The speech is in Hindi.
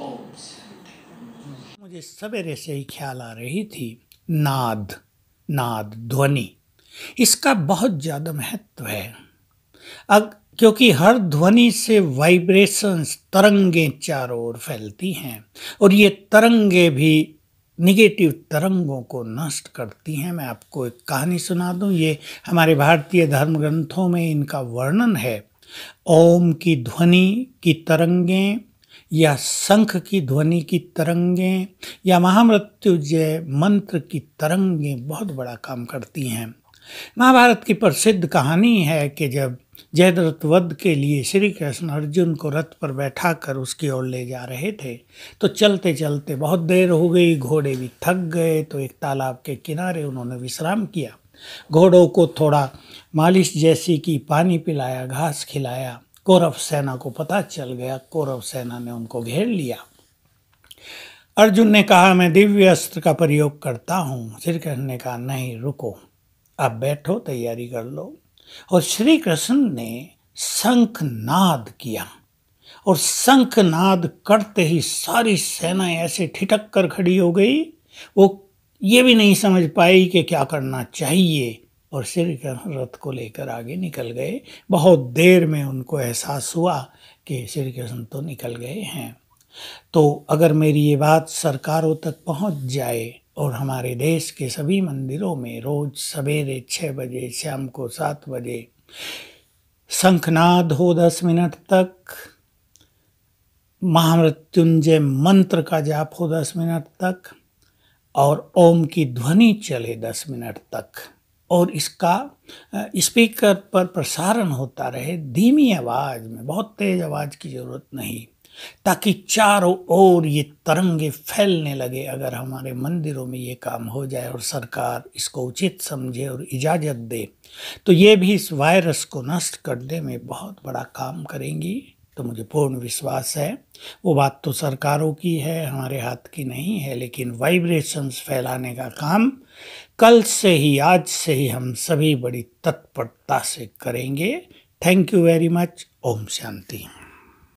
मुझे सवेरे से ही ख्याल आ रही थी नाद नाद ध्वनि इसका बहुत ज़्यादा महत्व है अब क्योंकि हर ध्वनि से वाइब्रेशंस तरंगे चारों ओर फैलती हैं और ये तरंगे भी निगेटिव तरंगों को नष्ट करती हैं मैं आपको एक कहानी सुना दूं ये हमारे भारतीय धर्म ग्रंथों में इनका वर्णन है ओम की ध्वनि की तरंगें या शंख की ध्वनि की तरंगें या महामृत्युजय मंत्र की तरंगें बहुत बड़ा काम करती हैं महाभारत की प्रसिद्ध कहानी है कि जब जयद्रथ वध के लिए श्री कृष्ण अर्जुन को रथ पर बैठा कर उसकी ओर ले जा रहे थे तो चलते चलते बहुत देर हो गई घोड़े भी थक गए तो एक तालाब के किनारे उन्होंने विश्राम किया घोड़ों को थोड़ा मालिश जैसी की पानी पिलाया घास खिलाया कौरव सेना को पता चल गया कौरव सेना ने उनको घेर लिया अर्जुन ने कहा मैं दिव्य अस्त्र का प्रयोग करता हूँ श्री कृष्ण ने कहा नहीं रुको आप बैठो तैयारी कर लो और श्री कृष्ण ने शंखनाद किया और शंखनाद करते ही सारी सेना ऐसे ठिठक कर खड़ी हो गई वो ये भी नहीं समझ पाई कि क्या करना चाहिए और श्री रथ को लेकर आगे निकल गए बहुत देर में उनको एहसास हुआ कि श्री कृष्ण तो निकल गए हैं तो अगर मेरी ये बात सरकारों तक पहुंच जाए और हमारे देश के सभी मंदिरों में रोज सवेरे छः बजे शाम को सात बजे शंखनाद हो दस मिनट तक महामृत्युंजय मंत्र का जाप हो दस मिनट तक और ओम की ध्वनि चले दस मिनट तक और इसका स्पीकर पर प्रसारण होता रहे धीमी आवाज़ में बहुत तेज़ आवाज़ की ज़रूरत नहीं ताकि चारों ओर ये तरंगे फैलने लगे अगर हमारे मंदिरों में ये काम हो जाए और सरकार इसको उचित समझे और इजाज़त दे तो ये भी इस वायरस को नष्ट करने में बहुत बड़ा काम करेंगी तो मुझे पूर्ण विश्वास है वो बात तो सरकारों की है हमारे हाथ की नहीं है लेकिन वाइब्रेशंस फैलाने का काम कल से ही आज से ही हम सभी बड़ी तत्परता से करेंगे थैंक यू वेरी मच ओम शांति